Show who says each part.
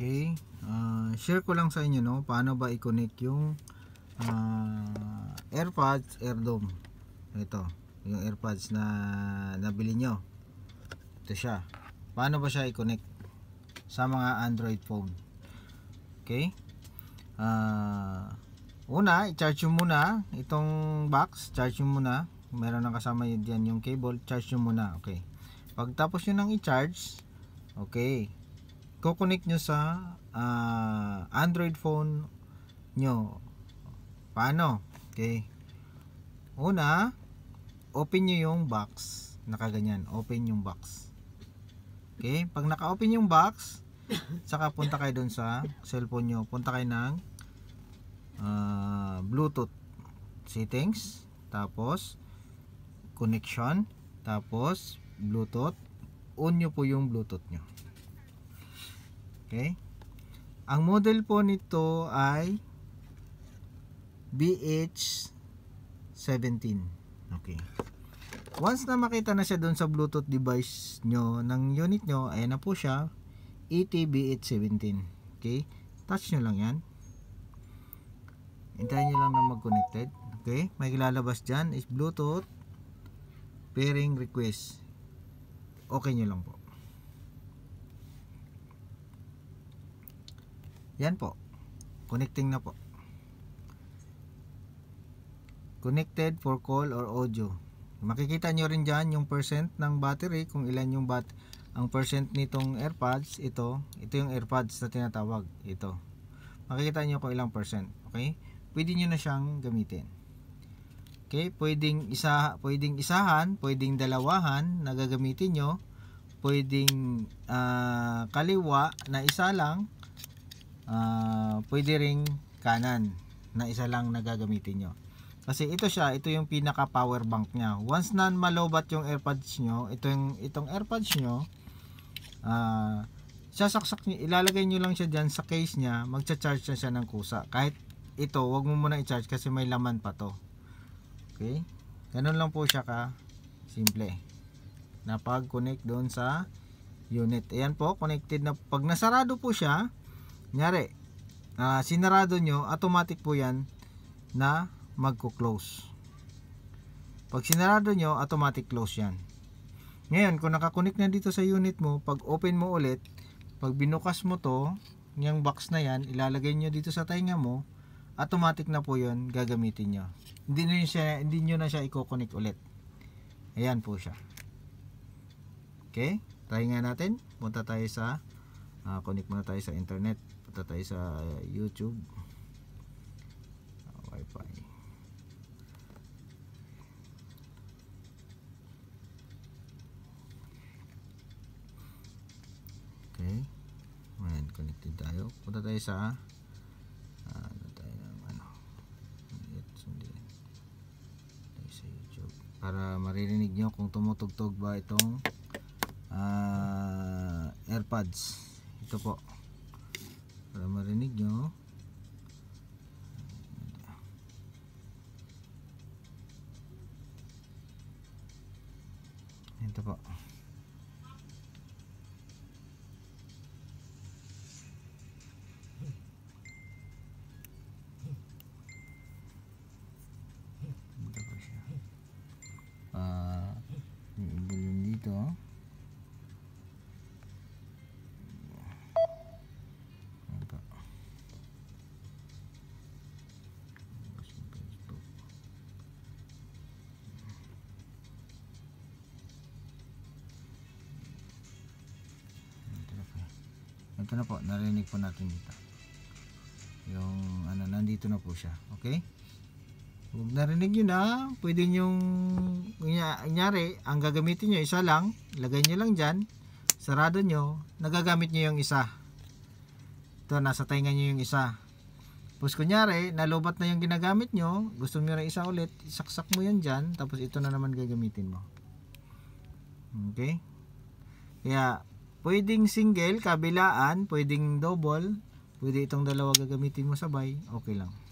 Speaker 1: Okay? Uh, share ko lang sa inyo no paano ba i-connect yung uh, AirPods AirDome. Ito, yung AirPods na nabili nyo. Ito siya. Paano ba siya i-connect sa mga Android phone? Okay? Uh, una, i-charge mo muna itong box, charge mo muna. Meron nang kasama yun diyan yung cable, charge mo muna. Okay. Pagtapos yun ng i-charge, okay, i-connect nyo sa uh, Android phone nyo. Paano? Okay. Una, open nyo yung box. Nakaganyan. Open yung box. Okay? Pag naka-open yung box, saka punta kayo dun sa cellphone nyo. Punta kayo ng uh, Bluetooth settings. Tapos, connection. Tapos, Bluetooth. On nyo po yung Bluetooth nyo. Okay? Ang model po nito ay BH17. Okay. Once na makita na siya doon sa Bluetooth device nyo ng unit nyo, ayan na po siya, ETBH17. Okay? Touch nyo lang yan. Hintayin nyo lang na mag-connected. Okay? May lalabas dyan is Bluetooth pairing request. Okay nyo lang po. Yan po. Connecting na po. Connected for call or audio. Makikita nyo rin dyan yung percent ng battery kung ilan yung bat ang percent nitong airpods ito, ito yung airpods na tinatawag ito. Makikita nyo kung ilang percent. Okay? Pwede nyo na siyang gamitin. Okay? Pwedeng, isa, pwedeng isahan, pwedeng dalawahan na gagamitin nyo. Pwedeng uh, kaliwa na isa lang uh, pwede ring kanan na isa lang na gagamitin nyo kasi ito siya ito yung pinaka power bank niya once na malobat yung airpods nyo itong, itong airpods nyo uh, sasaksak nyo ilalagay nyo lang siya dyan sa case niya magcha-charge na siya ng kusa kahit ito wag mo muna i-charge kasi may laman pa to okay ganun lang po siya ka simple napag connect doon sa unit ayan po connected na pag nasarado po siya Nyari, uh, sinarado nyo, automatic po yan na magko-close. Pag sinarado nyo, automatic close yan. Ngayon, kung nakakunik na dito sa unit mo, pag open mo ulit, pag binukas mo to, yung box na yan, ilalagay nyo dito sa tainga mo, automatic na po yon gagamitin nyo. Hindi nyo, siya, hindi nyo na siya i-connect ulit. Ayan po siya. Okay? Try nga natin. Punta tayo sa uh, connect muna tayo sa internet punta tayo sa youtube Wi-Fi okay ayan connected tayo punta tayo sa uh, ano tayo ng ano sundin sa youtube para maririnig nyo kung tumutugtog ba itong uh, airpods ito po para marinig nyo ito po ito na po narinig po natin dito yung ano nandito na po siya okay huwag narinig nyo na pwede nyong nyari ang gagamitin nyo isa lang lagay nyo lang dyan sarado nyo nagagamit nyo yung isa ito nasa tainga nyo yung isa tapos kunyari nalubat na yung ginagamit nyo gusto nyo na isa ulit isaksak mo yun dyan tapos ito na naman gagamitin mo okay kaya Pwedeng single, kabilaan, pwedeng double, pwede itong dalawa gagamitin mo sabay, okay lang.